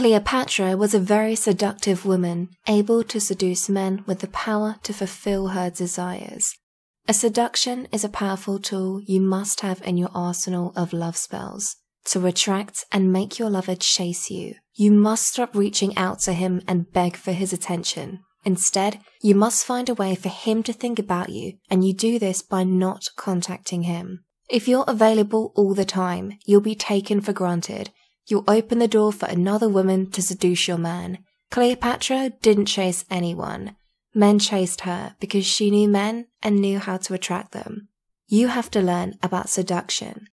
Cleopatra was a very seductive woman, able to seduce men with the power to fulfill her desires. A seduction is a powerful tool you must have in your arsenal of love spells. To attract and make your lover chase you, you must stop reaching out to him and beg for his attention. Instead, you must find a way for him to think about you, and you do this by not contacting him. If you're available all the time, you'll be taken for granted, You'll open the door for another woman to seduce your man. Cleopatra didn't chase anyone. Men chased her because she knew men and knew how to attract them. You have to learn about seduction.